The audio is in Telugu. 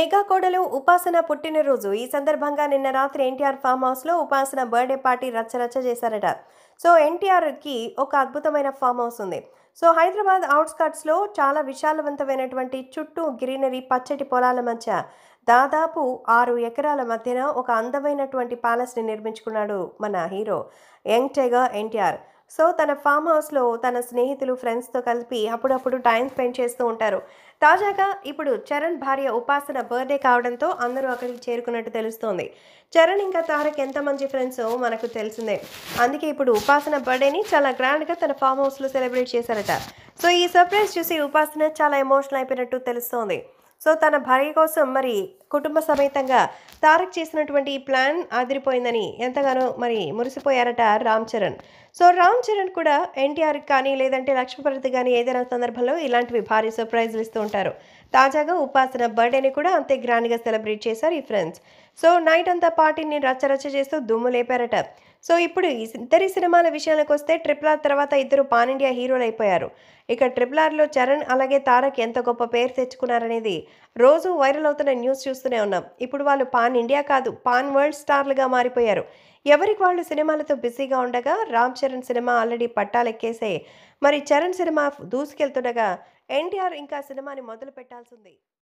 మెగా కోడలు ఉపాసన పుట్టినరోజు ఈ సందర్భంగా నిన్న రాత్రి ఎన్టీఆర్ ఫామ్ హౌస్లో ఉపాసన బర్త్డే పార్టీ రచ్చ రచ్చ చేశారట సో ఎన్టీఆర్కి ఒక అద్భుతమైన ఫామ్ హౌస్ ఉంది సో హైదరాబాద్ లో చాలా విశాలవంతమైనటువంటి చుట్టూ గ్రీనరీ పచ్చటి పొలాల మధ్య దాదాపు ఆరు ఎకరాల మధ్యన ఒక అందమైనటువంటి ని నిర్మించుకున్నాడు మన hero young tiger NTR so తన ఫామ్ హౌస్లో తన స్నేహితులు ఫ్రెండ్స్తో కలిపి అప్పుడప్పుడు టైం స్పెండ్ చేస్తూ ఉంటారు తాజాగా ఇప్పుడు చరణ్ భార్య ఉపాసన బర్త్డే కావడంతో అందరూ అక్కడికి చేరుకున్నట్టు తెలుస్తోంది చరణ్ ఇంకా తారక్ ఎంత మంచి ఫ్రెండ్స్ మనకు తెలిసిందే అందుకే ఇప్పుడు ఉపాసన బర్త్డేని చాలా గ్రాండ్గా తన ఫామ్ హౌస్లో సెలబ్రేట్ చేశారట సో ఈ సర్ప్రైజ్ చూసి ఉపాసన చాలా ఎమోషనల్ అయిపోయినట్టు తెలుస్తోంది సో తన భార్య కోసం మరి కుటుంబ సమేతంగా తారక్ చేసినటువంటి ఈ ప్లాన్ ఆదిరిపోయిందని ఎంతగానో మరి మురిసిపోయారట రామ్ చరణ్ సో రామ్ చరణ్ కూడా ఎన్టీఆర్ కానీ లేదంటే లక్ష్మీపరతి కానీ ఏదైనా సందర్భంలో ఇలాంటివి భారీ సర్ప్రైజ్లు ఇస్తూ ఉంటారు తాజాగా ఉపాసన బర్త్డేని కూడా అంతే గ్రాండ్గా సెలబ్రేట్ చేశారు ఈ ఫ్రెండ్స్ సో నైట్ అంతా పార్టీని రచ్చరచ్చ చేస్తూ దుమ్ము లేపారట సో ఇప్పుడు ఇద్దరి సినిమాల విషయానికి వస్తే ట్రిపుల్ ఆర్ తర్వాత ఇద్దరు పాన్ ఇండియా హీరోలు అయిపోయారు ఇక ట్రిపుల్ ఆర్లో చరణ్ అలాగే తారక్ ఎంత గొప్ప పేరు తెచ్చుకున్నారనేది రోజు వైరల్ అవుతున్న న్యూస్ చూసి చూస్తూనే ఉన్నాం ఇప్పుడు వాళ్ళు పాన్ ఇండియా కాదు పాన్ వరల్డ్ స్టార్లుగా మారిపోయారు ఎవరికి వాళ్ళు సినిమాలతో బిజీగా ఉండగా రామ్ చరణ్ సినిమా ఆల్రెడీ పట్టాలెక్కేసే మరి చరణ్ సినిమా దూసుకెళ్తుండగా ఎన్టీఆర్ ఇంకా సినిమాని మొదలు పెట్టాల్సింది